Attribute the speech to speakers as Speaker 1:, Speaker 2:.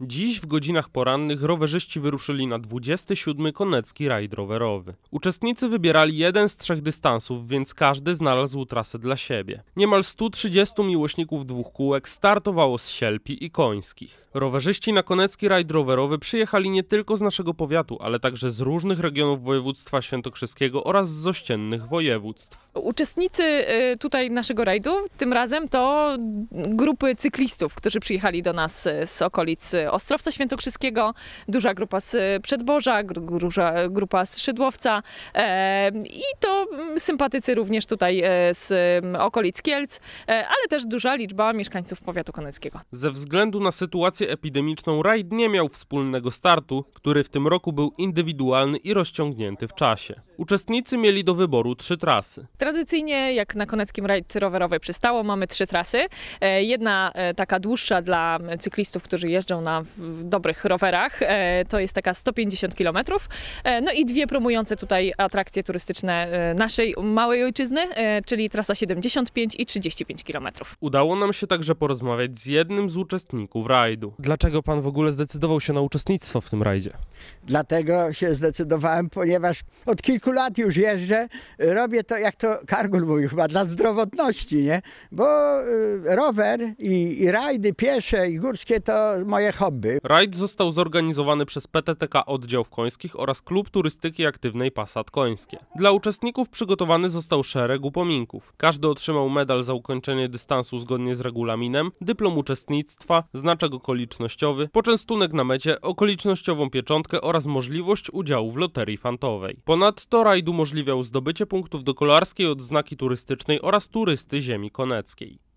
Speaker 1: Dziś w godzinach porannych rowerzyści wyruszyli na 27. Konecki rajd rowerowy. Uczestnicy wybierali jeden z trzech dystansów, więc każdy znalazł trasę dla siebie. Niemal 130 miłośników dwóch kółek startowało z Sielpi i Końskich. Rowerzyści na Konecki rajd rowerowy przyjechali nie tylko z naszego powiatu, ale także z różnych regionów województwa świętokrzyskiego oraz z ościennych województw.
Speaker 2: Uczestnicy y, tutaj naszego rajdu tym razem to grupy cyklistów, którzy przyjechali do nas y, z okolic Ostrowca Świętokrzyskiego, duża grupa z Przedboża, duża grupa z Szydłowca e, i to mm, sympatycy również tutaj e, z mm, okolic Kielc, e, ale też duża liczba mieszkańców powiatu koneckiego.
Speaker 1: Ze względu na sytuację epidemiczną rajd nie miał wspólnego startu, który w tym roku był indywidualny i rozciągnięty w czasie. Uczestnicy mieli do wyboru trzy trasy.
Speaker 2: Tradycyjnie, jak na koneckim rajd rowerowy przystało, mamy trzy trasy. E, jedna e, taka dłuższa dla cyklistów, którzy jeżdżą na dobrych rowerach, e, to jest taka 150 km. No i dwie promujące tutaj atrakcje turystyczne naszej małej ojczyzny, czyli trasa 75 i 35 km.
Speaker 1: Udało nam się także porozmawiać z jednym z uczestników rajdu. Dlaczego pan w ogóle zdecydował się na uczestnictwo w tym rajdzie?
Speaker 3: Dlatego się zdecydowałem, ponieważ od kilku lat już jeżdżę, robię to jak to co Kargul mówił, chyba dla zdrowotności, nie? Bo y, rower i, i rajdy piesze i górskie to moje hobby.
Speaker 1: Rajd został zorganizowany przez PTTK Oddział Końskich oraz Klub Turystyki Aktywnej Passat Końskie. Dla uczestników przygotowany został szereg upominków. Każdy otrzymał medal za ukończenie dystansu zgodnie z regulaminem, dyplom uczestnictwa, znaczek okolicznościowy, poczęstunek na mecie, okolicznościową pieczątkę oraz możliwość udziału w loterii fantowej. Ponadto rajd umożliwiał zdobycie punktów do kolarskiej Polskiej Odznaki Turystycznej oraz Turysty Ziemi Koneckiej.